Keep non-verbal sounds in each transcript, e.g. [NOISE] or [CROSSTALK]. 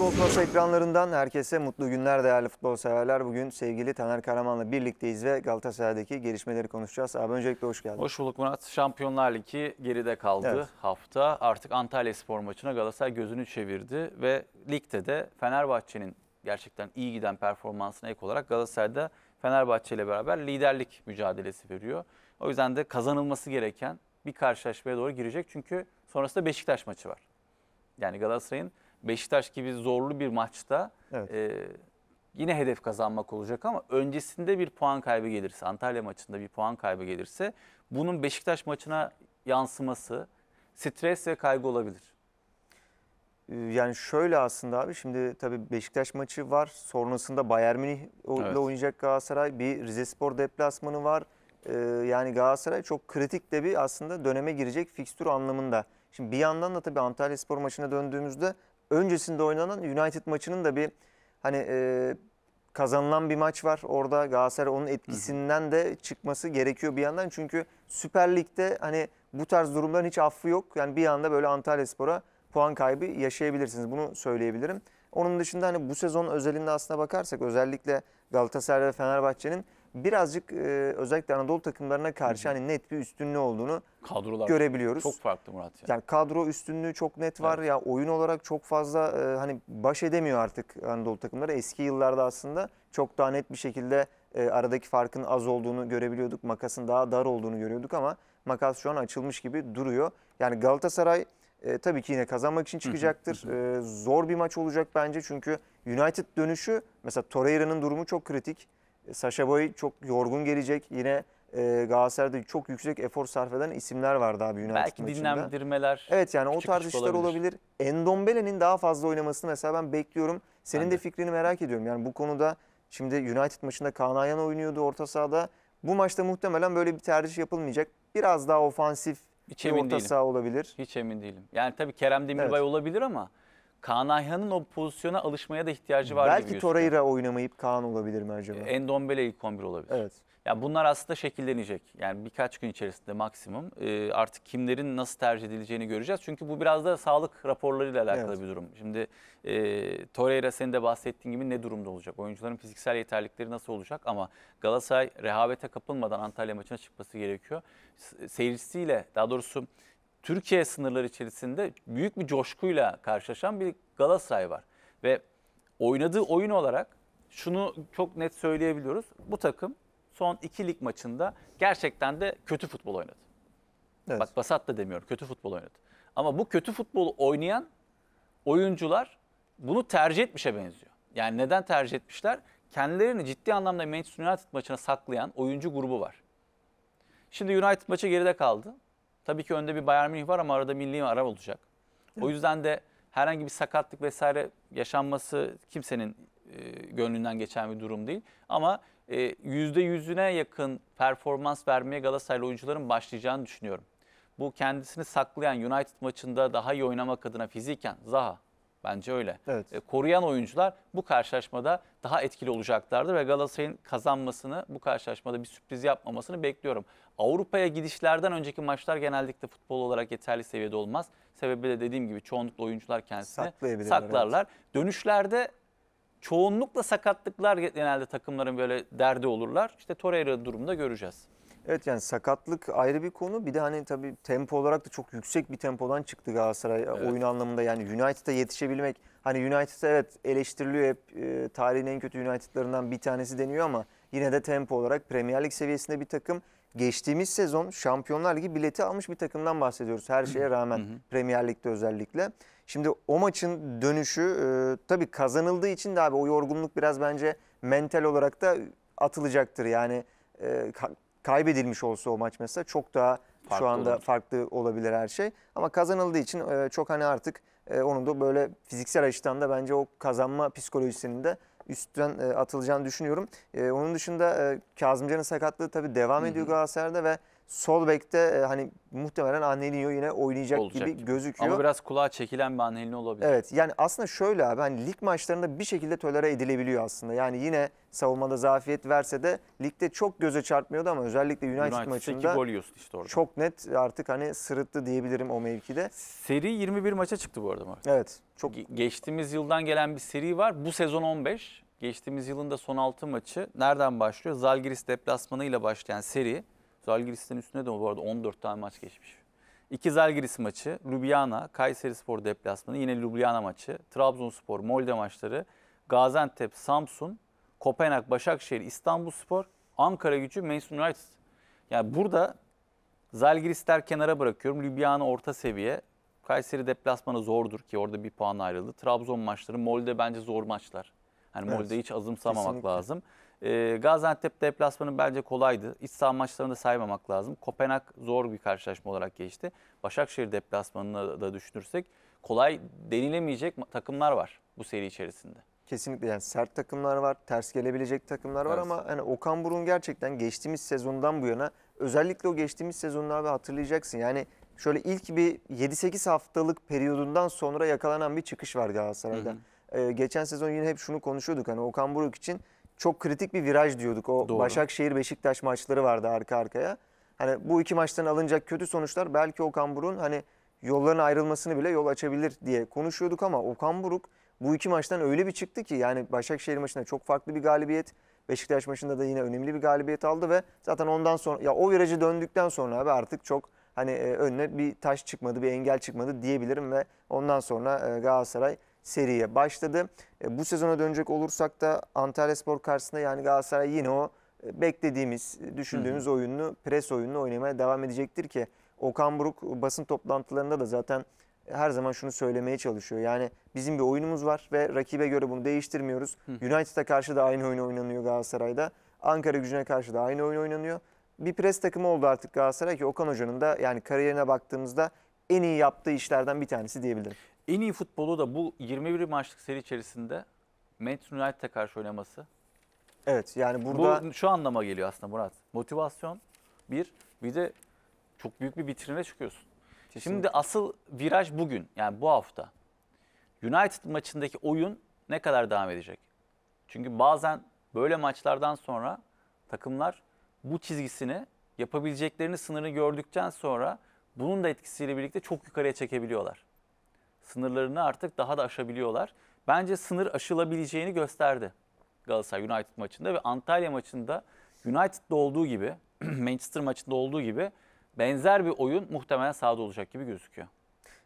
Futbol Plus ekranlarından herkese mutlu günler değerli futbol severler. Bugün sevgili Taner Karaman'la birlikteyiz ve Galatasaray'daki gelişmeleri konuşacağız. Abi öncelikle hoş geldin. Hoş bulduk Murat. Şampiyonlar Ligi geride kaldı evet. hafta. Artık Antalya Spor maçına Galatasaray gözünü çevirdi ve ligde de Fenerbahçe'nin gerçekten iyi giden performansına ek olarak Galatasaray'da Fenerbahçe ile beraber liderlik mücadelesi veriyor. O yüzden de kazanılması gereken bir karşılaşmaya doğru girecek çünkü sonrasında Beşiktaş maçı var. Yani Galatasaray'ın Beşiktaş gibi zorlu bir maçta evet. e, yine hedef kazanmak olacak ama öncesinde bir puan kaybı gelirse, Antalya maçında bir puan kaybı gelirse bunun Beşiktaş maçına yansıması stres ve kaygı olabilir. Yani şöyle aslında abi şimdi tabii Beşiktaş maçı var. Sonrasında Bayern Münih ile evet. oynayacak Galatasaray. Bir Rizespor deplasmanı var. Ee, yani Galatasaray çok kritik de bir aslında döneme girecek fikstür anlamında. Şimdi bir yandan da tabii Antalya Spor maçına döndüğümüzde öncesinde oynanan United maçının da bir hani e, kazanılan bir maç var. Orada Galatasaray onun etkisinden de çıkması gerekiyor bir yandan. Çünkü Süper Lig'de hani bu tarz durumların hiç affı yok. Yani bir anda böyle Antalya Spor'a puan kaybı yaşayabilirsiniz. Bunu söyleyebilirim. Onun dışında hani bu sezon özelinde aslına bakarsak özellikle Galatasaray ve Fenerbahçe'nin birazcık e, özellikle Anadolu takımlarına karşı hani net bir üstünlüğü olduğunu Kadrolar görebiliyoruz. çok farklı Murat ya. Yani kadro üstünlüğü çok net var. Evet. Ya oyun olarak çok fazla e, hani baş edemiyor artık Anadolu takımları. Eski yıllarda aslında çok daha net bir şekilde e, aradaki farkın az olduğunu görebiliyorduk. Makasın daha dar olduğunu görüyorduk ama makas şu an açılmış gibi duruyor. Yani Galatasaray e, tabii ki yine kazanmak için çıkacaktır. e, zor bir maç olacak bence çünkü United dönüşü mesela Torreira'nın durumu çok kritik. E, Sasha Boy çok yorgun gelecek. Yine e, Galatasaray'da çok yüksek efor sarf eden isimler var daha bir Yunanistan Belki dinlendirmeler. Içinde. Evet yani o tarz işler olabilir. olabilir. Endombele'nin daha fazla oynamasını mesela ben bekliyorum. Senin ben de. de fikrini merak ediyorum. Yani bu konuda şimdi United maçında Kaan Ayhan oynuyordu orta sahada. Bu maçta muhtemelen böyle bir tercih yapılmayacak. Biraz daha ofansif Hiç bir orta değilim. saha olabilir. Hiç emin değilim. Yani tabii Kerem Demirbay evet. olabilir ama... Kaan Ayhan'ın o pozisyona alışmaya da ihtiyacı var Belki gibi Belki Torreira oynamayıp Kaan olabilir mi acaba? Endombele ilk 11 olabilir. Evet. Yani bunlar aslında şekillenecek. Yani birkaç gün içerisinde maksimum e, artık kimlerin nasıl tercih edileceğini göreceğiz. Çünkü bu biraz da sağlık raporlarıyla alakalı evet. bir durum. Şimdi e, Torreira senin de bahsettiğin gibi ne durumda olacak? Oyuncuların fiziksel yeterlikleri nasıl olacak? Ama Galatasaray rehavete kapılmadan Antalya maçına çıkması gerekiyor. Seyircisiyle daha doğrusu Türkiye sınırları içerisinde büyük bir coşkuyla karşılaşan bir Galatasaray var. Ve oynadığı oyun olarak şunu çok net söyleyebiliyoruz. Bu takım son iki lig maçında gerçekten de kötü futbol oynadı. Evet. Bak basat da demiyorum kötü futbol oynadı. Ama bu kötü futbolu oynayan oyuncular bunu tercih etmişe benziyor. Yani neden tercih etmişler? Kendilerini ciddi anlamda Manchester United maçına saklayan oyuncu grubu var. Şimdi United maçı geride kaldı. Tabii ki önde bir Bayern Münih var ama arada milli Arap olacak. Evet. O yüzden de herhangi bir sakatlık vesaire yaşanması kimsenin e, gönlünden geçen bir durum değil. Ama e, yüzde yüzüne yakın performans vermeye Galatasaraylı oyuncuların başlayacağını düşünüyorum. Bu kendisini saklayan United maçında daha iyi oynamak adına fiziken Zaha, Bence öyle. Evet. E, koruyan oyuncular bu karşılaşmada daha etkili olacaklardır ve Galatasaray'ın kazanmasını, bu karşılaşmada bir sürpriz yapmamasını bekliyorum. Avrupa'ya gidişlerden önceki maçlar genellikle futbol olarak yeterli seviyede olmaz. Sebebi de dediğim gibi çoğunlukla oyuncular kendisini saklarlar. Evet. Dönüşlerde çoğunlukla sakatlıklar genelde takımların böyle derdi olurlar. İşte Torreira durumunda göreceğiz. Evet yani sakatlık ayrı bir konu. Bir de hani tabii tempo olarak da çok yüksek bir tempodan çıktı Galatasaray e, evet. oyun anlamında. Yani United'a yetişebilmek. Hani United evet eleştiriliyor hep e, tarihin en kötü United'larından bir tanesi deniyor ama yine de tempo olarak Premier Lig seviyesinde bir takım. Geçtiğimiz sezon Şampiyonlar Ligi bileti almış bir takımdan bahsediyoruz her şeye rağmen Premier Lig'de özellikle. Şimdi o maçın dönüşü e, tabii kazanıldığı için de abi o yorgunluk biraz bence mental olarak da atılacaktır. Yani e, kaybedilmiş olsa o maç mesela çok daha farklı şu anda olabilir. farklı olabilir her şey. Ama kazanıldığı için e, çok hani artık e, onun da böyle fiziksel açıdan da bence o kazanma psikolojisinin de üstten e, atılacağını düşünüyorum. E, onun dışında e, Kazımcan'ın sakatlığı tabii devam ediyor Galatasaray'da ve sol bekte e, hani muhtemelen Anelio yine oynayacak Olacak. gibi gözüküyor. Ama biraz kulağa çekilen bir Anelio olabilir. Evet yani aslında şöyle abi hani lig maçlarında bir şekilde tolere edilebiliyor aslında. Yani yine savunmada zafiyet verse de ligde çok göze çarpmıyordu ama özellikle United, United maçında gol yiyorsun işte orada. çok net artık hani sırıttı diyebilirim o mevkide. Seri 21 maça çıktı bu arada Mehmet. Evet. Çok... geçtiğimiz yıldan gelen bir seri var. Bu sezon 15. Geçtiğimiz yılın da son 6 maçı nereden başlıyor? Zalgiris deplasmanıyla başlayan seri Zalgiris'ten üstüne de bu arada 14 tane maç geçmiş. İki Zalgiris maçı, Ljubljana, Kayseri Spor deplasmanı, yine Ljubljana maçı, Trabzonspor, Molde maçları, Gaziantep, Samsun, Kopenhag, Başakşehir, İstanbul Spor, Ankara gücü, Manchester United. Yani burada Zalgirisler kenara bırakıyorum. Ljubljana orta seviye. Kayseri deplasmanı zordur ki orada bir puan ayrıldı. Trabzon maçları, Molde bence zor maçlar. Yani evet. Molde hiç azımsamamak Kesinlikle. lazım. E, Gaziantep deplasmanı bence kolaydı. İç saha maçlarını da saymamak lazım. Kopenhag zor bir karşılaşma olarak geçti. Başakşehir deplasmanını da düşünürsek kolay denilemeyecek takımlar var bu seri içerisinde. Kesinlikle yani sert takımlar var, ters gelebilecek takımlar var evet. ama hani Okan Burun gerçekten geçtiğimiz sezondan bu yana özellikle o geçtiğimiz sezonunu abi hatırlayacaksın. Yani şöyle ilk bir 7-8 haftalık periyodundan sonra yakalanan bir çıkış var Galatasaray'da. Hı hı. Ee, geçen sezon yine hep şunu konuşuyorduk hani Okan Buruk için çok kritik bir viraj diyorduk. O Doğru. Başakşehir Beşiktaş maçları vardı arka arkaya. Hani bu iki maçtan alınacak kötü sonuçlar belki Okan Buruk'un hani yolların ayrılmasını bile yol açabilir diye konuşuyorduk ama Okan Buruk bu iki maçtan öyle bir çıktı ki yani Başakşehir maçında çok farklı bir galibiyet, Beşiktaş maçında da yine önemli bir galibiyet aldı ve zaten ondan sonra ya o virajı döndükten sonra abi artık çok hani e, önüne bir taş çıkmadı, bir engel çıkmadı diyebilirim ve ondan sonra e, Galatasaray seriye başladı. E, bu sezona dönecek olursak da Antalya Spor karşısında yani Galatasaray yine o e, beklediğimiz, e, düşündüğümüz Hı -hı. oyununu, pres oyununu oynamaya devam edecektir ki Okan Buruk basın toplantılarında da zaten her zaman şunu söylemeye çalışıyor. Yani bizim bir oyunumuz var ve rakibe göre bunu değiştirmiyoruz. United'a karşı da aynı oyun oynanıyor Galatasaray'da. Ankara gücüne karşı da aynı oyun oynanıyor. Bir pres takımı oldu artık Galatasaray ki Okan Hoca'nın da yani kariyerine baktığımızda en iyi yaptığı işlerden bir tanesi diyebilirim. En iyi futbolu da bu 21 maçlık seri içerisinde Manchester United'e karşı oynaması. Evet yani burada... Bu şu anlama geliyor aslında Murat. Motivasyon bir, bir de çok büyük bir bitirine çıkıyorsun. Kesinlikle. Şimdi asıl viraj bugün yani bu hafta. United maçındaki oyun ne kadar devam edecek? Çünkü bazen böyle maçlardan sonra takımlar bu çizgisini yapabileceklerini sınırını gördükten sonra bunun da etkisiyle birlikte çok yukarıya çekebiliyorlar sınırlarını artık daha da aşabiliyorlar. Bence sınır aşılabileceğini gösterdi Galatasaray United maçında ve Antalya maçında United'da olduğu gibi, [CLEARS THROAT] Manchester maçında olduğu gibi benzer bir oyun muhtemelen sahada olacak gibi gözüküyor.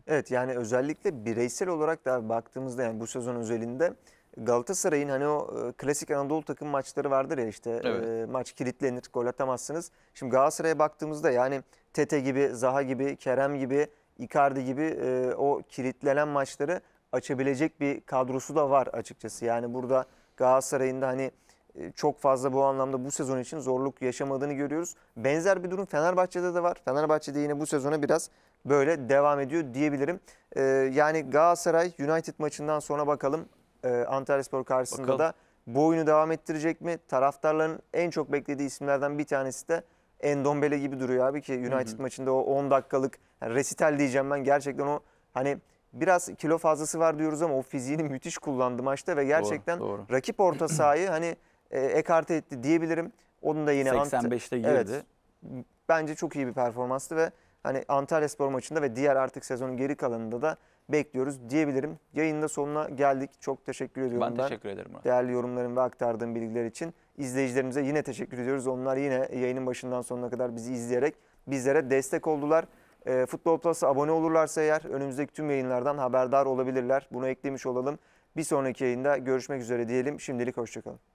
Evet yani özellikle bireysel olarak da baktığımızda yani bu sezon özelinde Galatasaray'ın hani o e, klasik Anadolu takım maçları vardır ya işte evet. e, maç kilitlenir, gol atamazsınız. Şimdi Galatasaray'a baktığımızda yani Tete gibi, Zaha gibi, Kerem gibi Icardi gibi e, o kilitlenen maçları açabilecek bir kadrosu da var açıkçası. Yani burada Galatasaray'ın da hani e, çok fazla bu anlamda bu sezon için zorluk yaşamadığını görüyoruz. Benzer bir durum Fenerbahçe'de de var. Fenerbahçe'de yine bu sezona biraz böyle devam ediyor diyebilirim. Ee, yani Galatasaray United maçından sonra bakalım e, Antalyaspor karşısında bakalım. da bu oyunu devam ettirecek mi? Taraftarların en çok beklediği isimlerden bir tanesi de Endombele gibi duruyor abi ki United hı hı. maçında o 10 dakikalık yani resital diyeceğim ben gerçekten o hani biraz kilo fazlası var diyoruz ama o fiziğini [LAUGHS] müthiş kullandı maçta ve gerçekten doğru, doğru. rakip orta sahayı hani e, ekarte etti diyebilirim. Onun da yine 85'te girdi. Evet, bence çok iyi bir performanstı ve hani Antalya Spor maçında ve diğer artık sezonun geri kalanında da bekliyoruz diyebilirim. Yayında sonuna geldik. Çok teşekkür ediyorum ben. Ben teşekkür ederim. Murat. Değerli yorumların ve aktardığım bilgiler için. izleyicilerimize yine teşekkür ediyoruz. Onlar yine yayının başından sonuna kadar bizi izleyerek bizlere destek oldular. E, Futbol Plus'a abone olurlarsa eğer önümüzdeki tüm yayınlardan haberdar olabilirler. Bunu eklemiş olalım. Bir sonraki yayında görüşmek üzere diyelim. Şimdilik hoşçakalın.